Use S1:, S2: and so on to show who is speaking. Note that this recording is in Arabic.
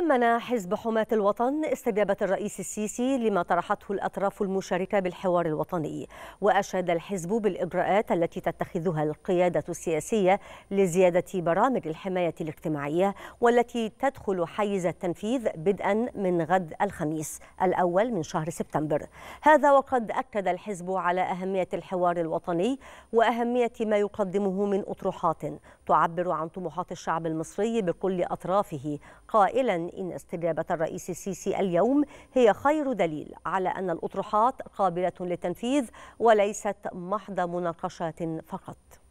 S1: ثمن حزب حماة الوطن استجابة الرئيس السيسي لما طرحته الأطراف المشاركة بالحوار الوطني وأشاد الحزب بالإجراءات التي تتخذها القيادة السياسية لزيادة برامج الحماية الاجتماعية والتي تدخل حيز التنفيذ بدءا من غد الخميس الأول من شهر سبتمبر هذا وقد أكد الحزب على أهمية الحوار الوطني وأهمية ما يقدمه من أطروحات تعبر عن طموحات الشعب المصري بكل أطرافه قائلا إن استجابة الرئيس السيسي اليوم هي خير دليل على أن الأطروحات قابلة للتنفيذ وليست محض مناقشات فقط